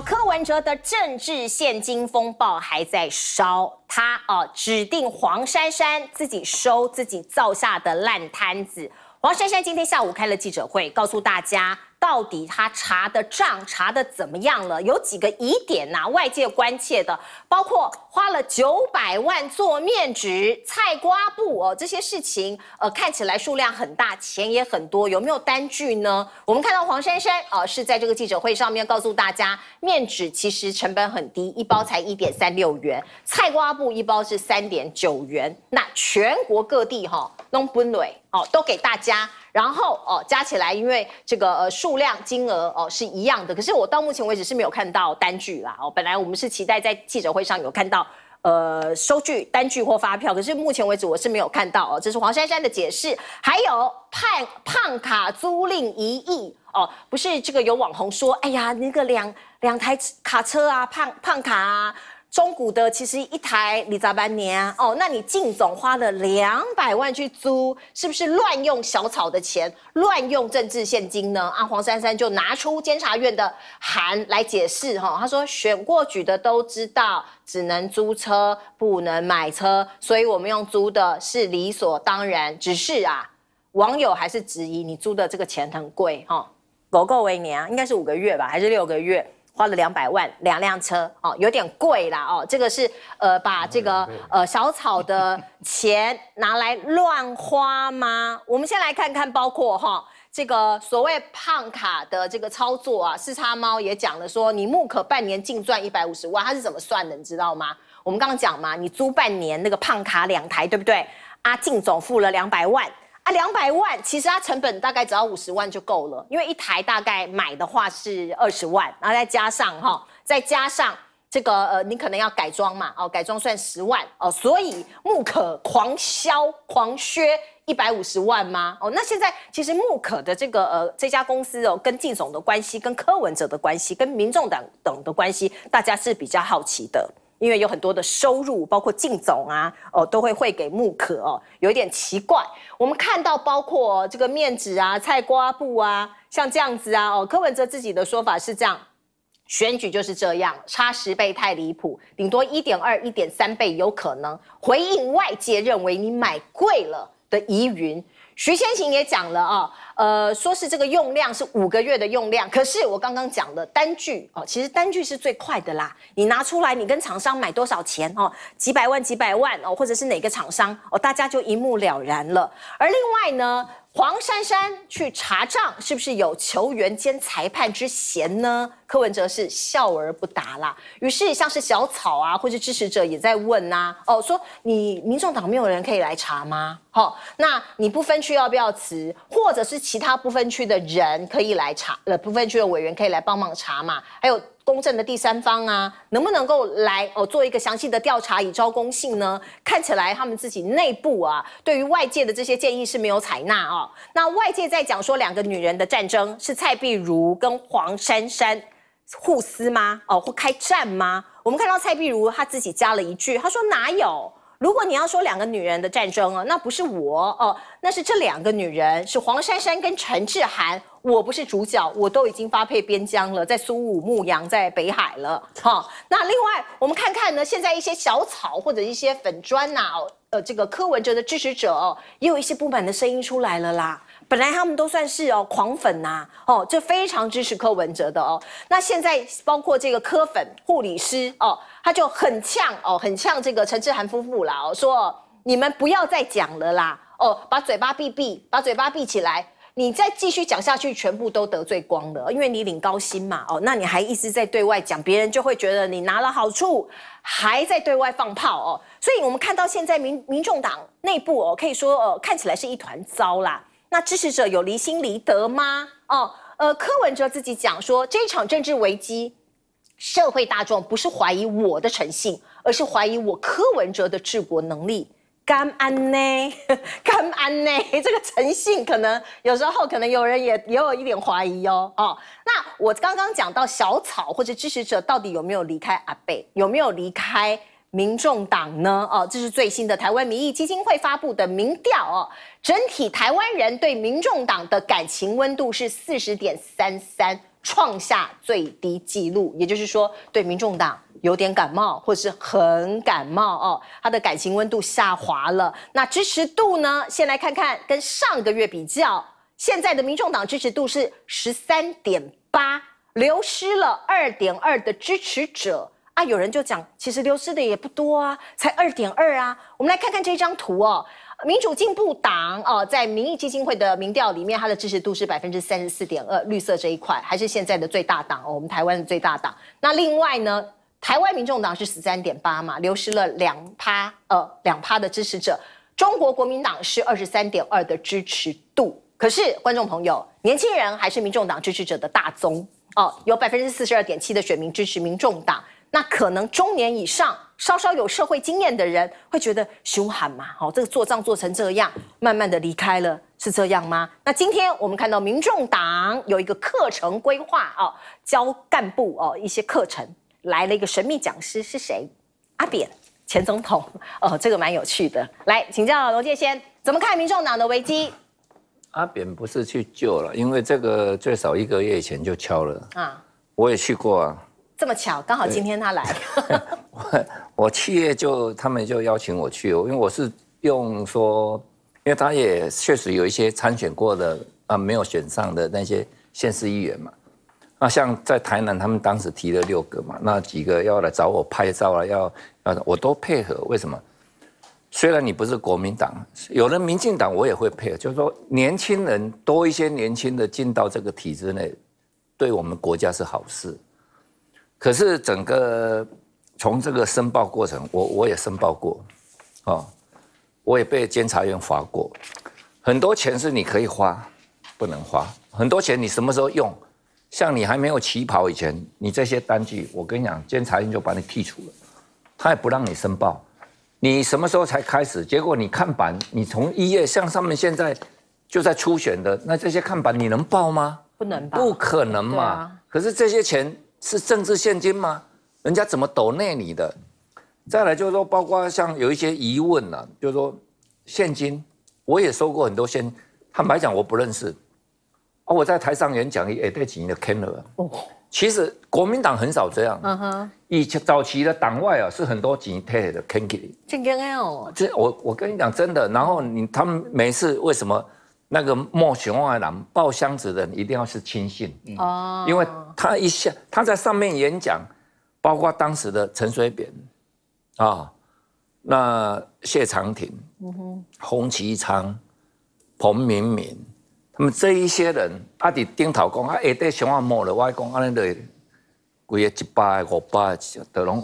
柯文哲的政治现金风暴还在烧，他哦指定黄珊珊自己收自己造下的烂摊子。黄珊珊今天下午开了记者会，告诉大家。到底他查的账查的怎么样了？有几个疑点呐？外界关切的，包括花了九百万做面值、菜瓜布哦，这些事情，呃，看起来数量很大，钱也很多，有没有单据呢？我们看到黄珊珊啊，是在这个记者会上面告诉大家，面纸其实成本很低，一包才一点三六元，菜瓜布一包是三点九元。那全国各地哈，弄不累哦，都给大家。然后哦，加起来，因为这个呃数量金额哦是一样的，可是我到目前为止是没有看到单据啦。哦，本来我们是期待在记者会上有看到呃收据单据或发票，可是目前为止我是没有看到哦。这是黄珊珊的解释。还有胖胖卡租赁一亿哦，不是这个有网红说，哎呀那个两两台卡车啊，胖胖卡。啊。中古的其实一台你咋办呢？哦，那你靳总花了两百万去租，是不是乱用小草的钱，乱用政治现金呢？啊，黄珊珊就拿出监察院的函来解释哈，他说选过举的都知道，只能租车不能买车，所以我们用租的是理所当然。只是啊，网友还是质疑你租的这个钱很贵哈，狗狗为一年啊？应该是五个月吧，还是六个月？花了两百万，两辆车哦，有点贵啦哦。这个是呃，把这个呃小草的钱拿来乱花吗？我们先来看看，包括哈这个所谓胖卡的这个操作啊。四叉猫也讲了说，你木可半年净赚一百五十万，他是怎么算的，你知道吗？我们刚刚讲嘛，你租半年那个胖卡两台，对不对？阿静总付了两百万。两百万，其实它成本大概只要五十万就够了，因为一台大概买的话是二十万，然后再加上哈，再加上这个呃，你可能要改装嘛，哦，改装算十万哦，所以木可狂销狂削一百五十万吗？哦，那现在其实木可的这个呃这家公司哦，跟纪总的关系，跟柯文哲的关系，跟民众党等的关系，大家是比较好奇的。因为有很多的收入，包括净总啊，哦，都会汇给木可哦，有一点奇怪。我们看到包括这个面纸啊、菜瓜布啊，像这样子啊，哦，柯文哲自己的说法是这样：选举就是这样，差十倍太离谱，顶多一点二、一点三倍有可能。回应外界认为你买贵了。的疑云，徐先行也讲了啊，呃，说是这个用量是五个月的用量，可是我刚刚讲了单据啊，其实单据是最快的啦，你拿出来，你跟厂商买多少钱哦，几百万几百万哦，或者是哪个厂商哦，大家就一目了然了，而另外呢。黄珊珊去查账，是不是有球员兼裁判之嫌呢？柯文哲是笑而不答啦。于是像是小草啊，或是支持者也在问呐，哦，说你民众党没有人可以来查吗？好，那你不分区要不要辞？或者是其他不分区的人可以来查？呃，不分区的委员可以来帮忙查嘛？还有。公正的第三方啊，能不能够来哦做一个详细的调查以昭公信呢？看起来他们自己内部啊，对于外界的这些建议是没有采纳啊。那外界在讲说两个女人的战争是蔡碧如跟黄珊珊互撕吗？哦，或开战吗？我们看到蔡碧如她自己加了一句，她说哪有。如果你要说两个女人的战争哦，那不是我哦，那是这两个女人，是黄珊珊跟陈志涵。我不是主角，我都已经发配边疆了，在苏武牧羊，在北海了。好，那另外我们看看呢，现在一些小草或者一些粉砖呐，呃，这个柯文哲的支持者也有一些不满的声音出来了啦。本来他们都算是哦狂粉呐，哦，就非常支持柯文哲的哦。那现在包括这个柯粉护理师哦，他就很呛哦，很呛这个陈志涵夫妇啦，哦，说你们不要再讲了啦，哦，把嘴巴闭闭，把嘴巴闭起来。你再继续讲下去，全部都得罪光了，因为你领高薪嘛，哦，那你还一直在对外讲，别人就会觉得你拿了好处还在对外放炮哦。所以我们看到现在民民众党内部哦，可以说哦，看起来是一团糟啦。那支持者有离心离德吗？哦，呃，柯文哲自己讲说，这场政治危机，社会大众不是怀疑我的诚信，而是怀疑我柯文哲的治国能力。干安呢？干安呢？这个诚信可能有时候可能有人也也有一点怀疑哦。哦，那我刚刚讲到小草或者支持者到底有没有离开阿贝？有没有离开？民众党呢？哦，这是最新的台湾民意基金会发布的民调哦。整体台湾人对民众党的感情温度是四十点三三，创下最低纪录。也就是说，对民众党有点感冒，或者是很感冒哦。他的感情温度下滑了。那支持度呢？先来看看跟上个月比较，现在的民众党支持度是十三点八，流失了二点二的支持者。那有人就讲，其实流失的也不多啊，才二点二啊。我们来看看这一张图哦，民主进步党哦，在民意基金会的民调里面，它的支持度是百分之三十四点二，绿色这一块还是现在的最大党哦，我们台湾的最大党。那另外呢，台湾民众党是十三点八嘛，流失了两趴，呃，两趴的支持者。中国国民党是二十三点二的支持度，可是观众朋友，年轻人还是民众党支持者的大宗哦，有百分之四十二点七的选民支持民众党。那可能中年以上、稍稍有社会经验的人会觉得凶悍嘛？哦，这个做账做成这样，慢慢的离开了，是这样吗？那今天我们看到民众党有一个课程规划啊，教干部哦一些课程，来了一个神秘讲师是谁？阿扁，前总统 哦，这个蛮有趣的。来请教罗建先，怎么看民众党的危机？阿扁不是去救了，因为这个最少一个月以前就敲了啊，我也去过啊。这么巧，刚好今天他来。我我七月就他们就邀请我去，因为我是用说，因为他也确实有一些参选过的啊，没有选上的那些县市议员嘛。那像在台南，他们当时提了六个嘛，那几个要来找我拍照啊，要要我都配合。为什么？虽然你不是国民党，有了民进党我也会配合。就是说，年轻人多一些，年轻的进到这个体制内，对我们国家是好事。可是整个从这个申报过程，我我也申报过，哦，我也被监察院罚过。很多钱是你可以花，不能花。很多钱你什么时候用？像你还没有起跑以前，你这些单据，我跟你讲，监察院就把你剔除了，他也不让你申报。你什么时候才开始？结果你看板，你从一月，像上面现在就在初选的，那这些看板你能报吗？不能。不可能嘛？可是这些钱。是政治现金吗？人家怎么斗内你的？再来就是说，包括像有一些疑问呐，就是说现金，我也收过很多现。坦白讲，我不认识。啊，我在台上演讲，哎，戴锦的 Kenner。哦。其实国民党很少这样。嗯哼。以前早期的党外啊，是很多锦泰的 Kenley。锦泰哦。这我我跟你讲真的，然后你他们每次为什么？那个冒熊二郎抱箱子的人一定要是亲信，哦，因为他一下他在上面演讲，包括当时的陈水扁，啊，那谢长廷，嗯哼，洪启昌、彭明敏，他们这一些人，啊，伫顶头讲啊，下底熊按莫了，我讲安尼的，贵一百五百，德拢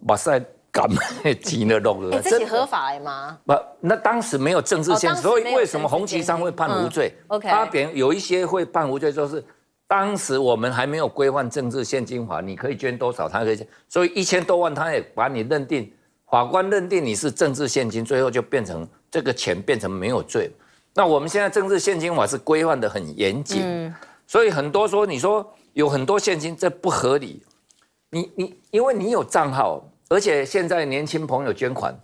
目屎。干嘛？进了洞了？这合法吗？不，那当时没有政治献所以为什么红旗商会判无罪他别有一些会判无罪，就是当时我们还没有规范政治现金法，你可以捐多少，他可以捐。所以一千多万，他也把你认定，法官认定你是政治现金，最后就变成这个钱变成没有罪。那我们现在政治现金法是规范的很严谨，所以很多说你说有很多现金，这不合理。你你因为你有账号。而且现在年轻朋友捐款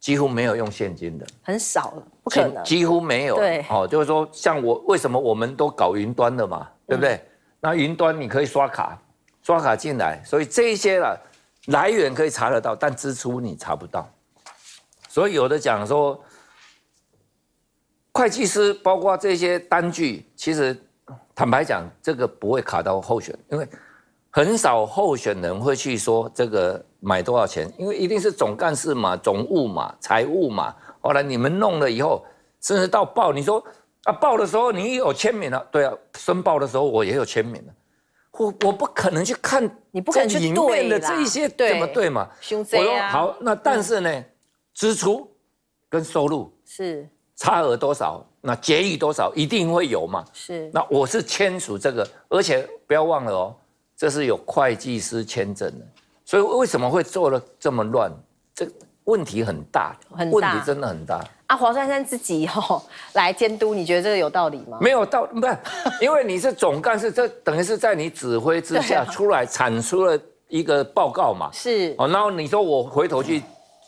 几乎没有用现金的，很少了，不可能，几乎没有。对，哦，就是说，像我为什么我们都搞云端的嘛，对不对？那云端你可以刷卡，刷卡进来，所以这些了来源可以查得到，但支出你查不到。所以有的讲说，会计师包括这些单据，其实坦白讲，这个不会卡到候选因为。很少候选人会去说这个买多少钱，因为一定是总干事嘛、总务嘛、财务嘛。后来你们弄了以后，甚至到报，你说啊报的时候你有签名了，对啊，申报的时候我也有签名了，我我不可能去看，你不可能去对的这一些怎么对嘛？我说好，那但是呢，支出跟收入是差额多少，那结余多少一定会有嘛？是那我是签署这个，而且不要忘了哦。这是有会计师签证的，所以为什么会做的这么乱？这问题很大，问题真的很大啊！黄珊珊自己哦来监督，你觉得这个有道理吗？没有道，不是，因为你是总干事，这等于是在你指挥之下 出来产出了一个报告嘛？是哦，然后你说我回头去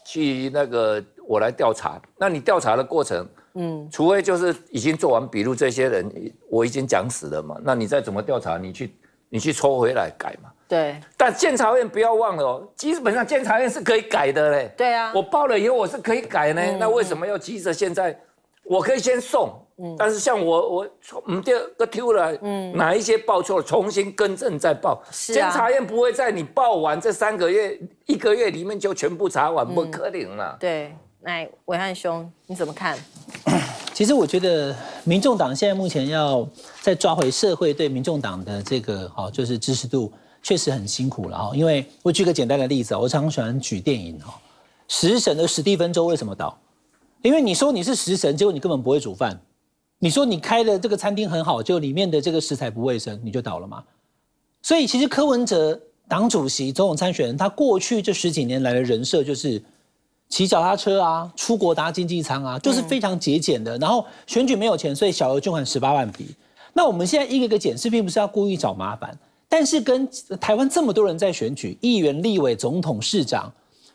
去那个我来调查，那你调查的过程，嗯，除非就是已经做完笔录，这些人我已经讲死了嘛，那你再怎么调查，你去。你去抽回来改嘛？对。但监察院不要忘了哦，基本上监察院是可以改的嘞。对啊，我报了以后我是可以改呢，那为什么要急着现在？我可以先送，嗯，但是像我我从我们这个提了，嗯，哪一些报错了，重新更正再报。监察院不会在你报完这三个月一个月里面就全部查完，不可能啦。对，那伟汉兄你怎么看？其实我觉得，民众党现在目前要再抓回社会对民众党的这个哦，就是支持度，确实很辛苦了哈。因为我举个简单的例子啊，我常常喜欢举电影哦，《食神》的史蒂芬周为什么倒？因为你说你是食神，结果你根本不会煮饭；你说你开的这个餐厅很好，就里面的这个食材不卫生，你就倒了嘛。所以其实柯文哲党主席、总统参选人，他过去这十几年来的人设就是。骑脚踏车啊，出国搭经济舱啊，就是非常节俭的。然后选举没有钱，所以小额捐款十八万笔。那我们现在一个一个检视，并不是要故意找麻烦，但是跟台湾这么多人在选举，议员、立委、总统、市长，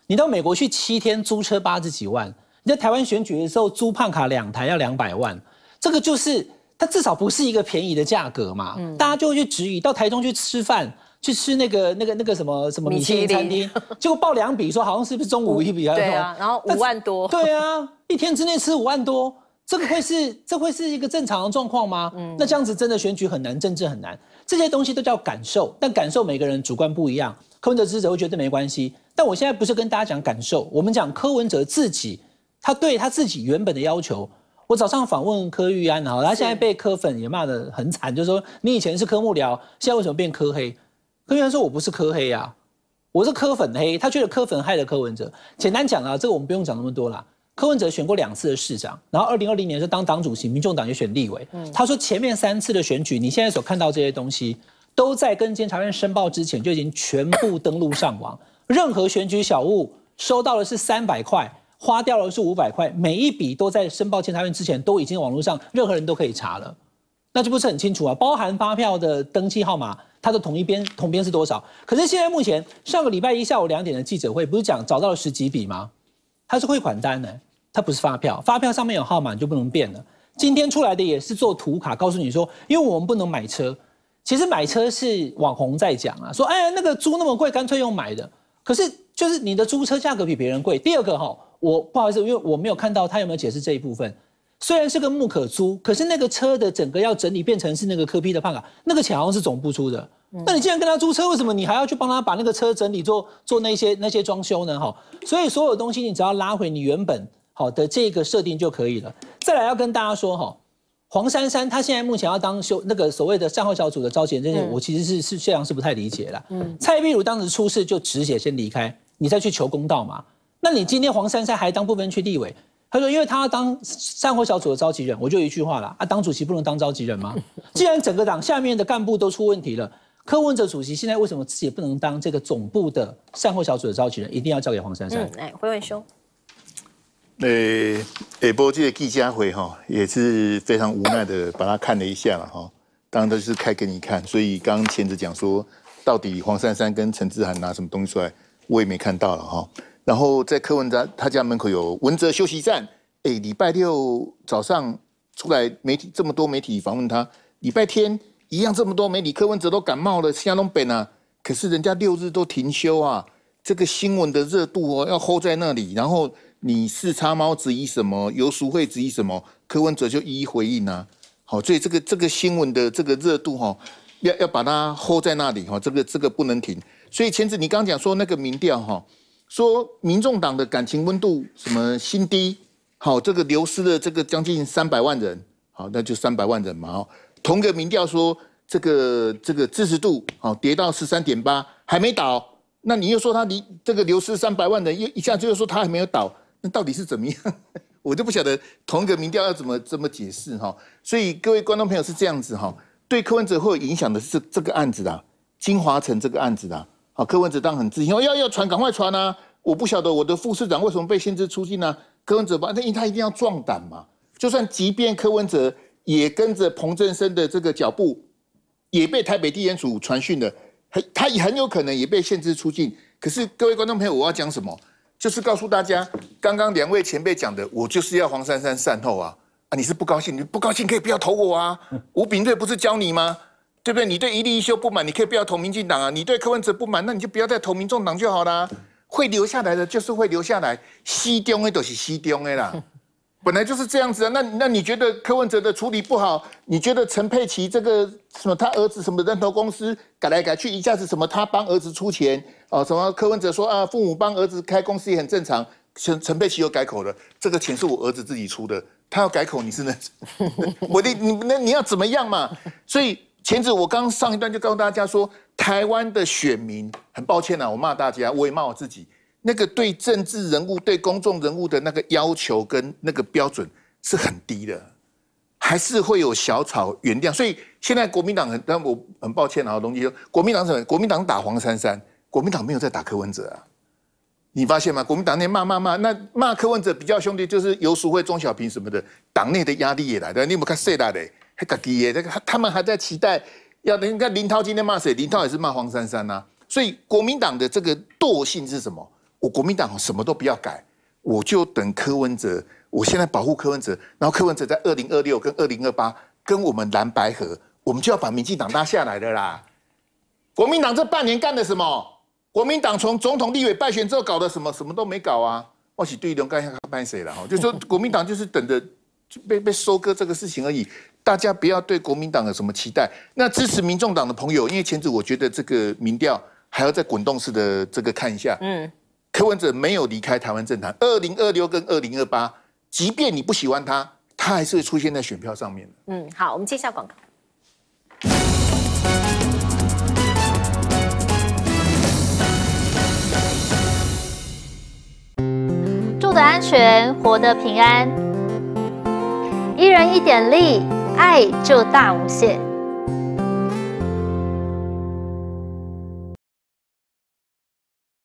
你到美国去七天租车八十几万，你在台湾选举的时候租胖卡两台要两百万，这个就是。他至少不是一个便宜的价格嘛，大家就会去质疑，到台中去吃饭，去吃那个那个那个什么什么米其林餐厅，结果报两笔说好像是不是中午一笔，对啊，然后五万多，对啊，一天之内吃五万多，这个会是这会是一个正常的状况吗？那这样子真的选举很难，政治很难，这些东西都叫感受，但感受每个人主观不一样。柯文哲支持会觉得没关系，但我现在不是跟大家讲感受，我们讲柯文哲自己，他对他自己原本的要求。我早上访问柯玉安，然后他现在被柯粉也骂的很惨，就是说你以前是柯幕僚，现在为什么变柯黑？柯玉安说：“我不是柯黑呀，我是柯粉黑。”他觉得柯粉害了柯文哲。简单讲啊，这个我们不用讲那么多啦。柯文哲选过两次的市长，然后二零二零年是当党主席，民众党也选立委。他说前面三次的选举，你现在所看到这些东西，都在跟监察院申报之前就已经全部登录上网。任何选举小物收到的是三百块。花掉了是五百块，每一笔都在申报监察院之前，都已经网络上任何人都可以查了，那就不是很清楚啊。包含发票的登记号码，它的统一编统编是多少？可是现在目前上个礼拜一下午两点的记者会，不是讲找到了十几笔吗？它是汇款单呢，它不是发票，发票上面有号码就不能变了。今天出来的也是做图卡，告诉你说，因为我们不能买车，其实买车是网红在讲啊，说哎那个租那么贵，干脆用买的。可是就是你的租车价格比别人贵。第二个哈。我不好意思，因为我没有看到他有没有解释这一部分。虽然是个木可租，可是那个车的整个要整理变成是那个科批的判卡，那个钱好像是总部出的。那你既然跟他租车，为什么你还要去帮他把那个车整理做做那些那些装修呢？哈，所以所有东西你只要拉回你原本好的这个设定就可以了。再来要跟大家说哈，黄珊珊她现在目前要当修那个所谓的善后小组的召集人，我其实是是这样是不太理解了。嗯，蔡碧如当时出事就直接先离开，你再去求公道嘛。那你今天黄珊珊还当不分区立委？他说，因为他当善后小组的召集人，我就一句话了啊，当主席不能当召集人吗？既然整个党下面的干部都出问题了，柯文哲主席现在为什么自己也不能当这个总部的善后小组的召集人？一定要交给黄珊珊？来，回文兄。呃，哎，波，这个纪家辉哈也是非常无奈的，把他看了一下了哈。当然，都是开给你看，所以刚刚前者讲说，到底黄珊珊跟陈志涵拿什么东西出来，我也没看到了哈。然后在柯文哲他家门口有文哲休息站。哎，礼拜六早上出来媒体这么多媒体访问他，礼拜天一样这么多媒体。柯文哲都感冒了，下东北呢，可是人家六日都停休啊。这个新闻的热度哦，要 hold 在那里。然后你是插猫子疑什么，游淑慧疑什么，柯文哲就一一回应啊。好，所以这个这个新闻的这个热度哈，要要把它 hold 在那里哈，这个这个不能停。所以前子你刚讲说那个民调哈。说民众党的感情温度什么新低？好，这个流失的这个将近三百万人，好，那就三百万人嘛。哦，同个民调说这个这个支持度，好跌到十三点八，还没倒。那你又说他离这个流失三百万人，又一下就说他还没有倒，那到底是怎么样？我就不晓得同个民调要怎么怎么解释哈。所以各位观众朋友是这样子哈，对柯文哲会有影响的是这个案子的金华城这个案子的。啊，柯文哲当很自信，哦，要要传，赶快传啊！我不晓得我的副市长为什么被限制出境呢？柯文哲吧，那因为他一定要壮胆嘛。就算即便柯文哲也跟着彭振生的这个脚步，也被台北地检署传讯了，很他也很有可能也被限制出境。可是各位观众朋友，我要讲什么？就是告诉大家，刚刚两位前辈讲的，我就是要黄珊珊善后啊！啊，你是不高兴，你不高兴可以不要投我啊！吴秉瑞不是教你吗？对不对？你对一立一休不满，你可以不要投民进党啊！你对柯文哲不满，那你就不要再投民众党就好啦。会留下来的就是会留下来，西东都是西东的啦，本来就是这样子啊。那那你觉得柯文哲的处理不好？你觉得陈佩琪这个什么他儿子什么人头公司改来改去，一下子什么他帮儿子出钱啊？什么柯文哲说啊，父母帮儿子开公司也很正常。陈陈佩琪又改口了，这个钱是我儿子自己出的，他要改口你是那 我的你那你要怎么样嘛？所以。前子，我刚上一段就告诉大家说，台湾的选民很抱歉呐，我骂大家，我也骂我自己。那个对政治人物、对公众人物的那个要求跟那个标准是很低的，还是会有小草原谅。所以现在国民党很，但我很抱歉啊，董西说国民党什么？国民党打黄珊珊，国民党没有在打柯文哲啊？你发现吗？国民党那骂骂骂，那骂柯文哲比较兄弟就是游淑惠、钟小平什么的，党内的压力也来的。你有没有看社大的？还搞地耶！他他他们还在期待要等你看林涛今天骂谁？林涛也是骂黄珊珊呐。所以国民党的这个惰性是什么？我国民党什么都不要改，我就等柯文哲。我现在保护柯文哲，然后柯文哲在二零二六跟二零二八跟我们蓝白合，我们就要把民进党拉下来了啦。国民党这半年干的什么？国民党从总统立委败选之后搞的什么？什么都没搞啊！或许对于龙干下他谁了？哈，就说国民党就是等着被被收割这个事情而已。大家不要对国民党有什么期待。那支持民众党的朋友，因为前次我觉得这个民调还要再滚动式的这个看一下。嗯。柯文哲没有离开台湾政坛，二零二六跟二零二八，即便你不喜欢他，他还是会出现在选票上面嗯，好，我们接下广告。住得安全，活得平安。一人一点力。爱就大无限。